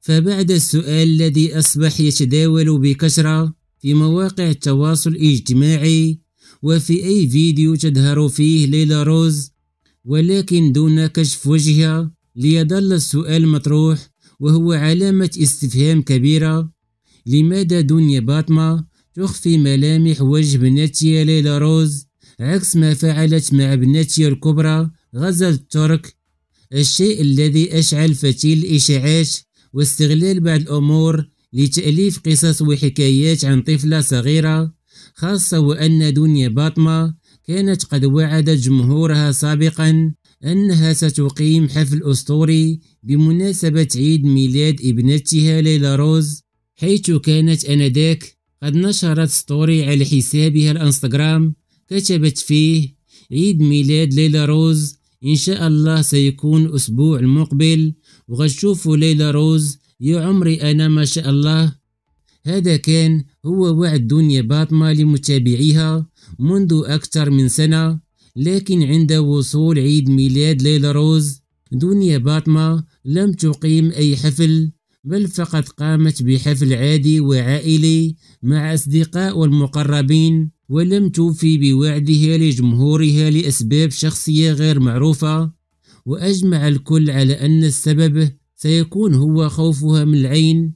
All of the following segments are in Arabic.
فبعد السؤال الذي أصبح يتداول بكثرة في مواقع التواصل الاجتماعي وفي أي فيديو تظهر فيه ليلى روز ولكن دون كشف وجهها ليظل السؤال مطروح وهو علامة استفهام كبيرة لماذا دنيا باطمة تخفي ملامح وجه بنتي ليلى روز عكس ما فعلت مع بنتي الكبرى غزل الترك الشيء الذي أشعل فتيل الإشاعات واستغلال بعض الأمور لتأليف قصص وحكايات عن طفلة صغيرة خاصة وأن دنيا باطمة كانت قد وعدت جمهورها سابقا أنها ستقيم حفل أسطوري بمناسبة عيد ميلاد ابنتها ليلى روز حيث كانت أنذاك قد نشرت ستوري على حسابها الانستغرام كتبت فيه عيد ميلاد ليلى روز إن شاء الله سيكون أسبوع المقبل وغشوفوا ليلى روز يا عمري أنا ما شاء الله هذا كان هو وعد دنيا باطمة لمتابعيها منذ أكثر من سنة لكن عند وصول عيد ميلاد ليلى روز دنيا باطمة لم تقيم أي حفل بل فقط قامت بحفل عادي وعائلي مع أصدقاء والمقربين ولم توفي بوعدها لجمهورها لأسباب شخصية غير معروفة وأجمع الكل على أن السبب سيكون هو خوفها من العين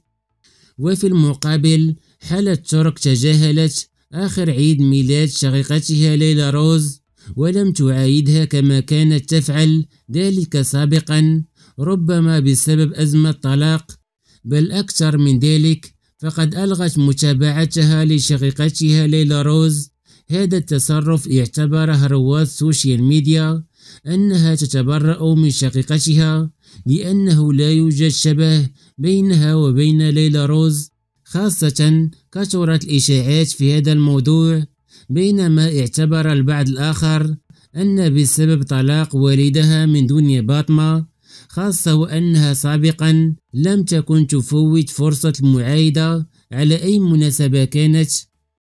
وفي المقابل حالة ترك تجاهلت آخر عيد ميلاد شقيقتها ليلى روز ولم تعايدها كما كانت تفعل ذلك سابقا ربما بسبب أزمة طلاق بل أكثر من ذلك فقد ألغت متابعتها لشقيقتها ليلى روز هذا التصرف اعتبره رواد السوشيال ميديا أنها تتبرأ من شقيقتها لأنه لا يوجد شبه بينها وبين ليلى روز خاصة كثرت الإشاعات في هذا الموضوع بينما اعتبر البعض الآخر أن بسبب طلاق والدها من دنيا باطمة خاصة وأنها سابقا لم تكن تفوت فرصة المعايدة على أي مناسبة كانت